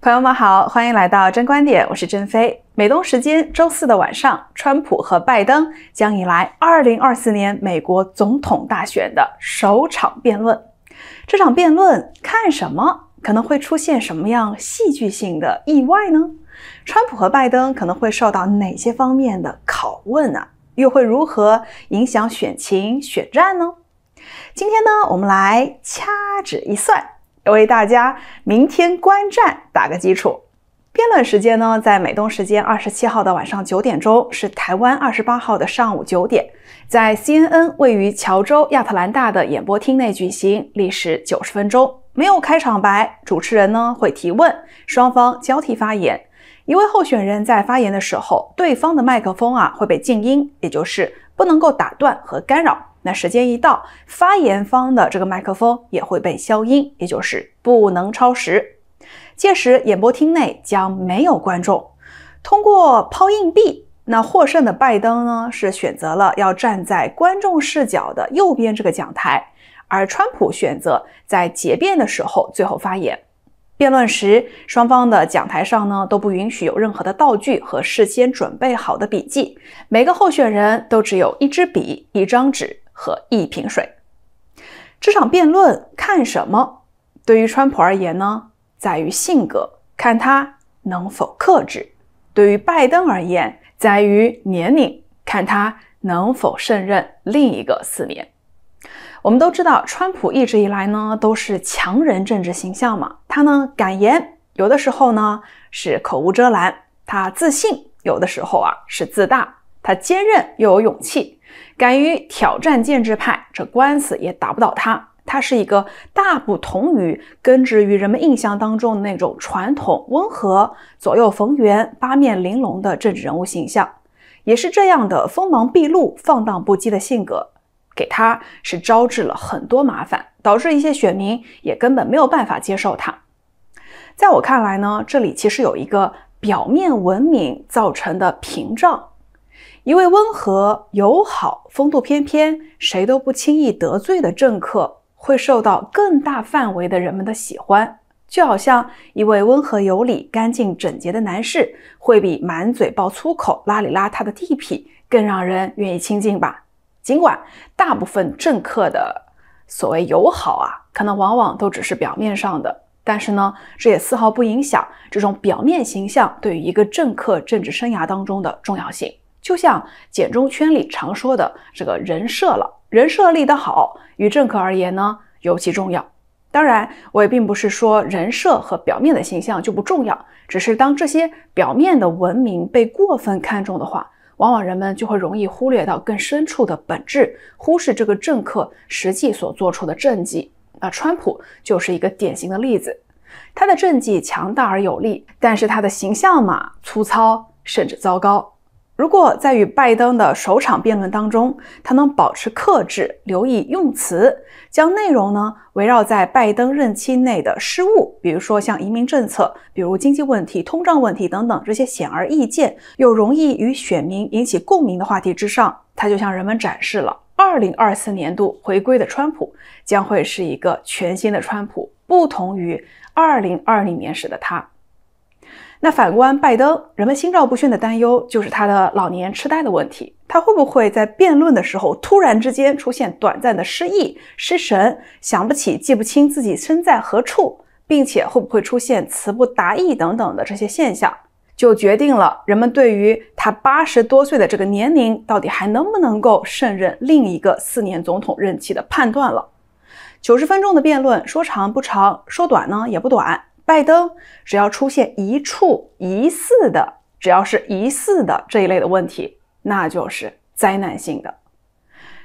朋友们好，欢迎来到真观点，我是真飞。美东时间周四的晚上，川普和拜登将迎来2024年美国总统大选的首场辩论。这场辩论看什么？可能会出现什么样戏剧性的意外呢？川普和拜登可能会受到哪些方面的拷问啊？又会如何影响选情选战呢？今天呢，我们来掐指一算。为大家明天观战打个基础。辩论时间呢，在美东时间二十七号的晚上九点钟，是台湾二十八号的上午九点，在 CNN 位于乔州亚特兰大的演播厅内举行，历时九十分钟，没有开场白，主持人呢会提问，双方交替发言。一位候选人在发言的时候，对方的麦克风啊会被静音，也就是不能够打断和干扰。那时间一到，发言方的这个麦克风也会被消音，也就是不能超时。届时演播厅内将没有观众。通过抛硬币，那获胜的拜登呢是选择了要站在观众视角的右边这个讲台，而川普选择在结辩的时候最后发言。辩论时，双方的讲台上呢都不允许有任何的道具和事先准备好的笔记，每个候选人都只有一支笔、一张纸。和一瓶水。这场辩论看什么？对于川普而言呢，在于性格，看他能否克制；对于拜登而言，在于年龄，看他能否胜任另一个四年。我们都知道，川普一直以来呢都是强人政治形象嘛，他呢敢言，有的时候呢是口无遮拦；他自信，有的时候啊是自大；他坚韧又有勇气。敢于挑战建制派，这官司也打不倒他。他是一个大不同于根植于人们印象当中的那种传统温和、左右逢源、八面玲珑的政治人物形象，也是这样的锋芒毕露、放荡不羁的性格，给他是招致了很多麻烦，导致一些选民也根本没有办法接受他。在我看来呢，这里其实有一个表面文明造成的屏障。一位温和、友好、风度翩翩、谁都不轻易得罪的政客，会受到更大范围的人们的喜欢。就好像一位温和有礼、干净整洁的男士，会比满嘴爆粗口、邋里邋遢的地痞更让人愿意亲近吧？尽管大部分政客的所谓友好啊，可能往往都只是表面上的，但是呢，这也丝毫不影响这种表面形象对于一个政客政治生涯当中的重要性。就像简中圈里常说的，这个人设了，人设立得好，于政客而言呢尤其重要。当然，我也并不是说人设和表面的形象就不重要，只是当这些表面的文明被过分看重的话，往往人们就会容易忽略到更深处的本质，忽视这个政客实际所做出的政绩。那川普就是一个典型的例子，他的政绩强大而有力，但是他的形象嘛粗糙甚至糟糕。如果在与拜登的首场辩论当中，他能保持克制，留意用词，将内容呢围绕在拜登任期内的失误，比如说像移民政策，比如经济问题、通胀问题等等这些显而易见又容易与选民引起共鸣的话题之上，他就向人们展示了2024年度回归的川普将会是一个全新的川普，不同于2020年时的他。那反观拜登，人们心照不宣的担忧就是他的老年痴呆的问题，他会不会在辩论的时候突然之间出现短暂的失忆、失神，想不起、记不清自己身在何处，并且会不会出现词不达意等等的这些现象，就决定了人们对于他八十多岁的这个年龄到底还能不能够胜任另一个四年总统任期的判断了。九十分钟的辩论，说长不长，说短呢也不短。拜登只要出现一处疑似的，只要是疑似的这一类的问题，那就是灾难性的。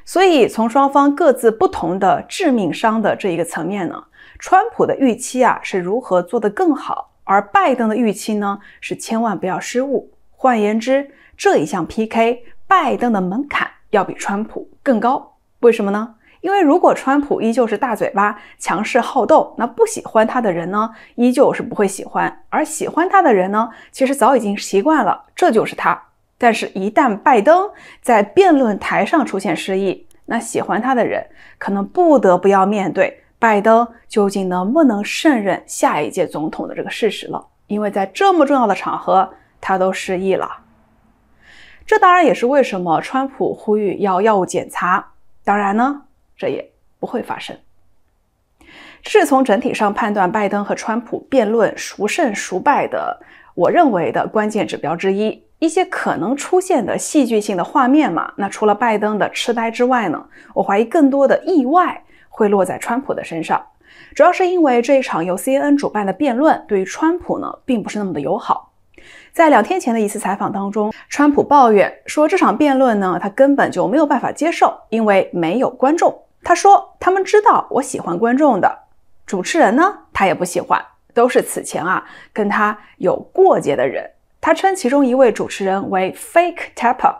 所以从双方各自不同的致命伤的这一个层面呢，川普的预期啊是如何做得更好，而拜登的预期呢是千万不要失误。换言之，这一项 PK，拜登的门槛要比川普更高。为什么呢？因为如果川普依旧是大嘴巴、强势好斗，那不喜欢他的人呢，依旧是不会喜欢；而喜欢他的人呢，其实早已经习惯了，这就是他。但是，一旦拜登在辩论台上出现失忆，那喜欢他的人可能不得不要面对拜登究竟能不能胜任下一届总统的这个事实了，因为在这么重要的场合，他都失忆了。这当然也是为什么川普呼吁要药物检查。当然呢。这也不会发生，这是从整体上判断拜登和川普辩论孰胜孰败的，我认为的关键指标之一。一些可能出现的戏剧性的画面嘛，那除了拜登的痴呆之外呢，我怀疑更多的意外会落在川普的身上，主要是因为这一场由 CNN 主办的辩论，对于川普呢并不是那么的友好。在两天前的一次采访当中，川普抱怨说，这场辩论呢他根本就没有办法接受，因为没有观众。他说：“他们知道我喜欢观众的主持人呢，他也不喜欢，都是此前啊跟他有过节的人。”他称其中一位主持人为 Fake Tapper，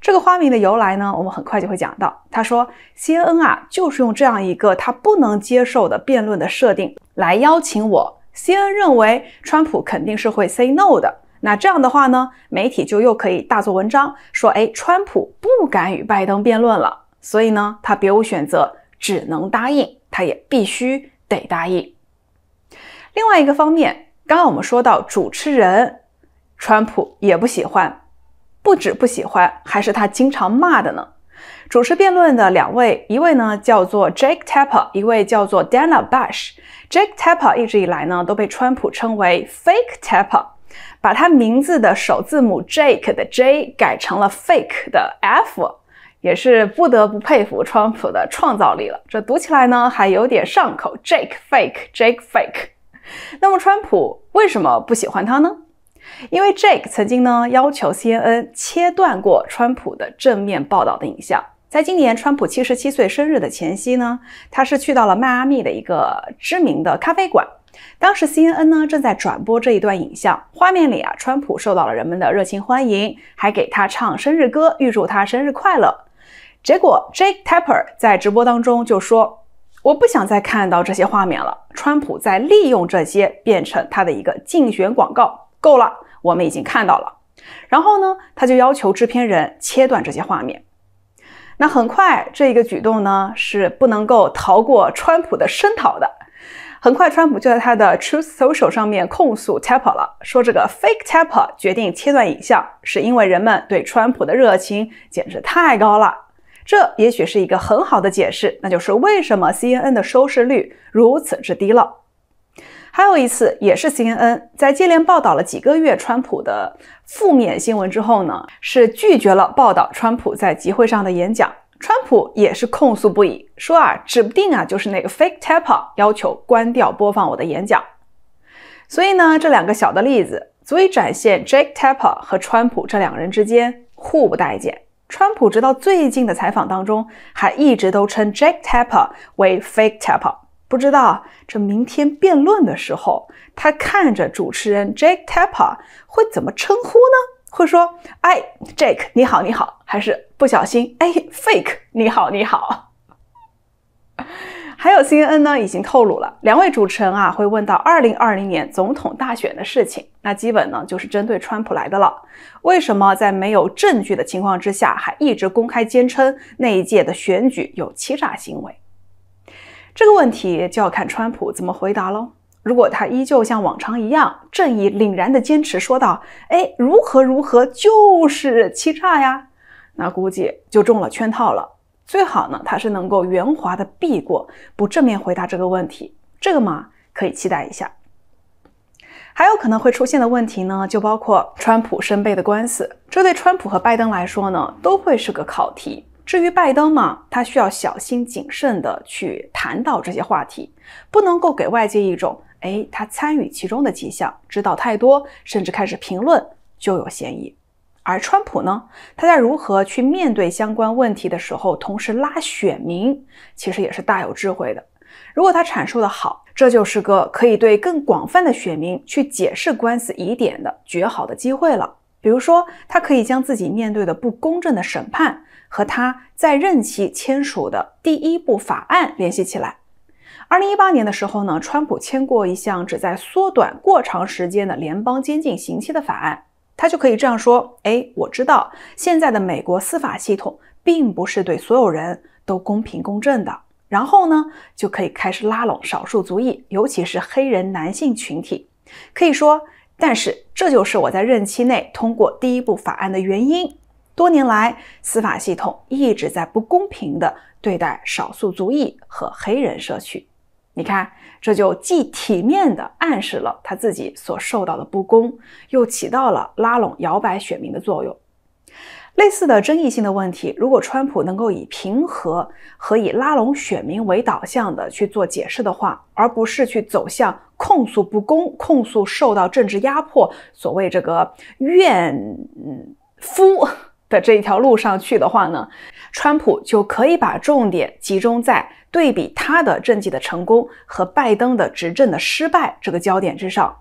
这个花名的由来呢，我们很快就会讲到。他说：“CNN 啊，就是用这样一个他不能接受的辩论的设定来邀请我。CNN 认为川普肯定是会 say no 的，那这样的话呢，媒体就又可以大做文章，说哎，川普不敢与拜登辩论了。”所以呢，他别无选择，只能答应。他也必须得答应。另外一个方面，刚刚我们说到，主持人川普也不喜欢，不止不喜欢，还是他经常骂的呢。主持辩论的两位，一位呢叫做 Jake Tapper，一位叫做 Dana Bash。Jake Tapper 一直以来呢都被川普称为 Fake Tapper，把他名字的首字母 Jake 的 J 改成了 Fake 的 F。也是不得不佩服川普的创造力了，这读起来呢还有点上口。Jake Fake Jake Fake，那么川普为什么不喜欢他呢？因为 Jake 曾经呢要求 CNN 切断过川普的正面报道的影像。在今年川普七十七岁生日的前夕呢，他是去到了迈阿密的一个知名的咖啡馆，当时 CNN 呢正在转播这一段影像，画面里啊川普受到了人们的热情欢迎，还给他唱生日歌，预祝他生日快乐。结果，Jake Tapper 在直播当中就说：“我不想再看到这些画面了。”川普在利用这些变成他的一个竞选广告，够了，我们已经看到了。然后呢，他就要求制片人切断这些画面。那很快，这一个举动呢是不能够逃过川普的声讨的。很快，川普就在他的 Truth Social 上面控诉 Tapper 了，说这个 Fake Tapper 决定切断影像，是因为人们对川普的热情简直太高了。这也许是一个很好的解释，那就是为什么 CNN 的收视率如此之低了。还有一次，也是 CNN 在接连报道了几个月川普的负面新闻之后呢，是拒绝了报道川普在集会上的演讲。川普也是控诉不已，说啊，指不定啊，就是那个 Fake t a p p e r 要求关掉播放我的演讲。所以呢，这两个小的例子足以展现 Jake t a p p e r 和川普这两个人之间互不待见。川普直到最近的采访当中，还一直都称 Jake Tapper 为 Fake Tapper。不知道这明天辩论的时候，他看着主持人 Jake Tapper 会怎么称呼呢？会说“哎，Jake 你好你好”，还是不小心“哎，Fake 你好你好”。还有 CNN 呢，已经透露了，两位主持人啊会问到2020年总统大选的事情，那基本呢就是针对川普来的了。为什么在没有证据的情况之下，还一直公开坚称那一届的选举有欺诈行为？这个问题就要看川普怎么回答喽。如果他依旧像往常一样正义凛然的坚持说道：“哎，如何如何，就是欺诈呀”，那估计就中了圈套了。最好呢，他是能够圆滑的避过，不正面回答这个问题。这个嘛，可以期待一下。还有可能会出现的问题呢，就包括川普申贝的官司，这对川普和拜登来说呢，都会是个考题。至于拜登嘛，他需要小心谨慎的去谈到这些话题，不能够给外界一种哎他参与其中的迹象，知道太多，甚至开始评论就有嫌疑。而川普呢，他在如何去面对相关问题的时候，同时拉选民，其实也是大有智慧的。如果他阐述的好，这就是个可以对更广泛的选民去解释官司疑点的绝好的机会了。比如说，他可以将自己面对的不公正的审判和他在任期签署的第一部法案联系起来。二零一八年的时候呢，川普签过一项旨在缩短过长时间的联邦监禁刑期的法案。他就可以这样说：哎，我知道现在的美国司法系统并不是对所有人都公平公正的。然后呢，就可以开始拉拢少数族裔，尤其是黑人男性群体。可以说，但是这就是我在任期内通过第一部法案的原因。多年来，司法系统一直在不公平的对待少数族裔和黑人社区。你看，这就既体面地暗示了他自己所受到的不公，又起到了拉拢摇摆选民的作用。类似的争议性的问题，如果川普能够以平和和以拉拢选民为导向的去做解释的话，而不是去走向控诉不公、控诉受到政治压迫，所谓这个怨夫。的这一条路上去的话呢，川普就可以把重点集中在对比他的政绩的成功和拜登的执政的失败这个焦点之上。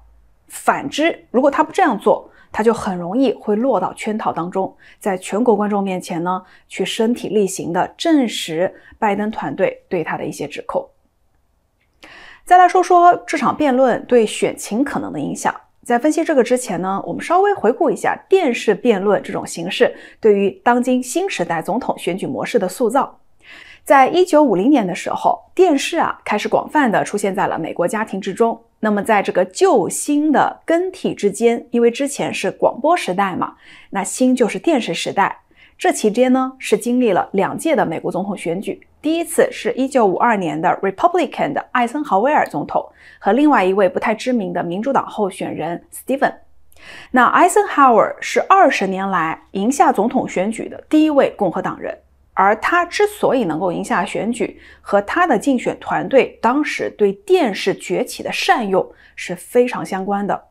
反之，如果他不这样做，他就很容易会落到圈套当中，在全国观众面前呢，去身体力行的证实拜登团队对他的一些指控。再来说说这场辩论对选情可能的影响。在分析这个之前呢，我们稍微回顾一下电视辩论这种形式对于当今新时代总统选举模式的塑造。在一九五零年的时候，电视啊开始广泛的出现在了美国家庭之中。那么在这个旧新的更替之间，因为之前是广播时代嘛，那新就是电视时代。这期间呢，是经历了两届的美国总统选举。第一次是一九五二年的 Republican 的艾森豪威尔总统和另外一位不太知名的民主党候选人 s t e v e n 那艾森豪威尔是二十年来赢下总统选举的第一位共和党人，而他之所以能够赢下选举，和他的竞选团队当时对电视崛起的善用是非常相关的。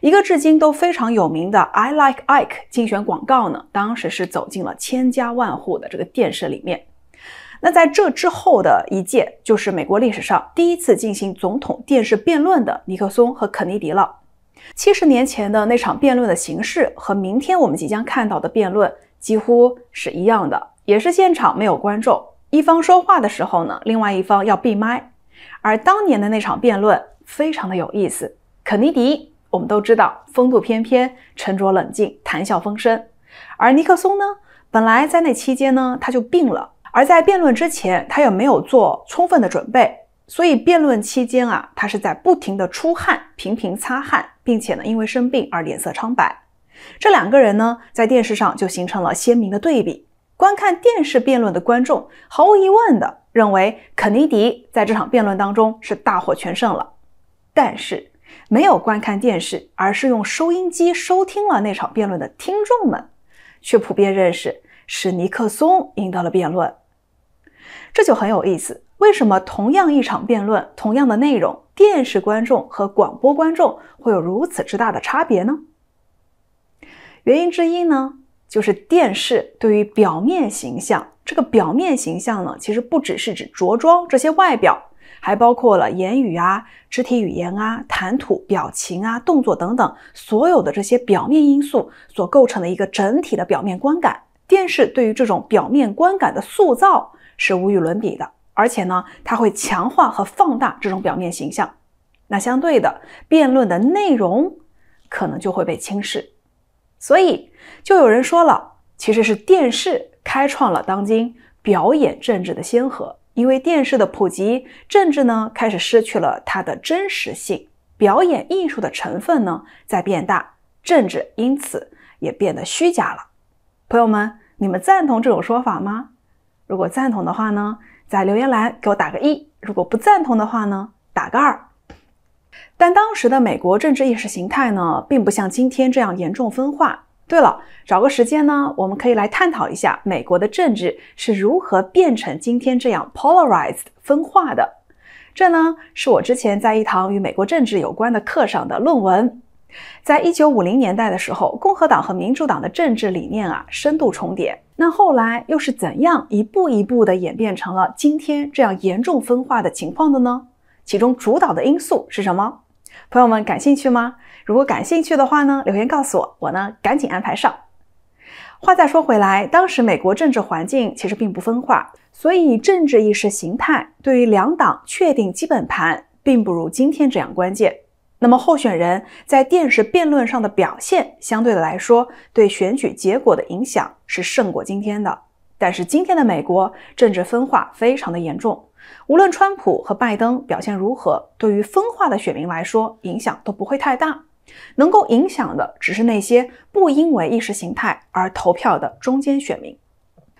一个至今都非常有名的 “I Like Ike” 竞选广告呢，当时是走进了千家万户的这个电视里面。那在这之后的一届，就是美国历史上第一次进行总统电视辩论的尼克松和肯尼迪了。七十年前的那场辩论的形式和明天我们即将看到的辩论几乎是一样的，也是现场没有观众，一方说话的时候呢，另外一方要闭麦。而当年的那场辩论非常的有意思，肯尼迪我们都知道风度翩翩、沉着冷静、谈笑风生，而尼克松呢，本来在那期间呢他就病了。而在辩论之前，他也没有做充分的准备，所以辩论期间啊，他是在不停的出汗，频频擦汗，并且呢，因为生病而脸色苍白。这两个人呢，在电视上就形成了鲜明的对比。观看电视辩论的观众，毫无疑问的认为肯尼迪在这场辩论当中是大获全胜了，但是没有观看电视，而是用收音机收听了那场辩论的听众们，却普遍认识。是尼克松赢得了辩论，这就很有意思。为什么同样一场辩论，同样的内容，电视观众和广播观众会有如此之大的差别呢？原因之一呢，就是电视对于表面形象。这个表面形象呢，其实不只是指着装这些外表，还包括了言语啊、肢体语言啊、谈吐、表情啊、动作等等，所有的这些表面因素所构成的一个整体的表面观感。电视对于这种表面观感的塑造是无与伦比的，而且呢，它会强化和放大这种表面形象。那相对的，辩论的内容可能就会被轻视。所以，就有人说了，其实是电视开创了当今表演政治的先河。因为电视的普及，政治呢开始失去了它的真实性，表演艺术的成分呢在变大，政治因此也变得虚假了。朋友们。你们赞同这种说法吗？如果赞同的话呢，在留言栏给我打个一；如果不赞同的话呢，打个二。但当时的美国政治意识形态呢，并不像今天这样严重分化。对了，找个时间呢，我们可以来探讨一下美国的政治是如何变成今天这样 polarized 分化的。这呢，是我之前在一堂与美国政治有关的课上的论文。在一九五零年代的时候，共和党和民主党的政治理念啊深度重叠。那后来又是怎样一步一步的演变成了今天这样严重分化的情况的呢？其中主导的因素是什么？朋友们感兴趣吗？如果感兴趣的话呢，留言告诉我，我呢赶紧安排上。话再说回来，当时美国政治环境其实并不分化，所以政治意识形态对于两党确定基本盘，并不如今天这样关键。那么，候选人在电视辩论上的表现，相对的来说，对选举结果的影响是胜过今天的。但是，今天的美国政治分化非常的严重，无论川普和拜登表现如何，对于分化的选民来说，影响都不会太大。能够影响的只是那些不因为意识形态而投票的中间选民。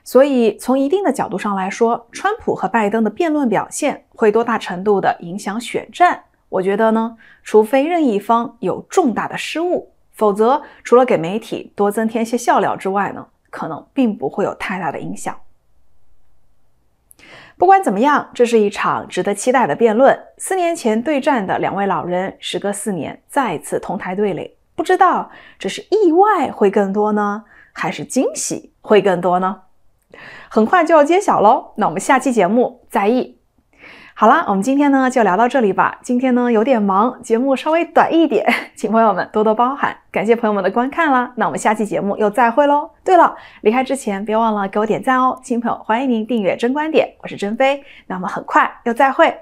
所以，从一定的角度上来说，川普和拜登的辩论表现会多大程度的影响选战？我觉得呢，除非任意方有重大的失误，否则除了给媒体多增添些笑料之外呢，可能并不会有太大的影响。不管怎么样，这是一场值得期待的辩论。四年前对战的两位老人，时隔四年再次同台对垒，不知道这是意外会更多呢，还是惊喜会更多呢？很快就要揭晓喽。那我们下期节目再议。好啦，我们今天呢就聊到这里吧。今天呢有点忙，节目稍微短一点，请朋友们多多包涵。感谢朋友们的观看啦，那我们下期节目又再会喽。对了，离开之前别忘了给我点赞哦。新朋友，欢迎您订阅《真观点》，我是珍飞，那我们很快又再会。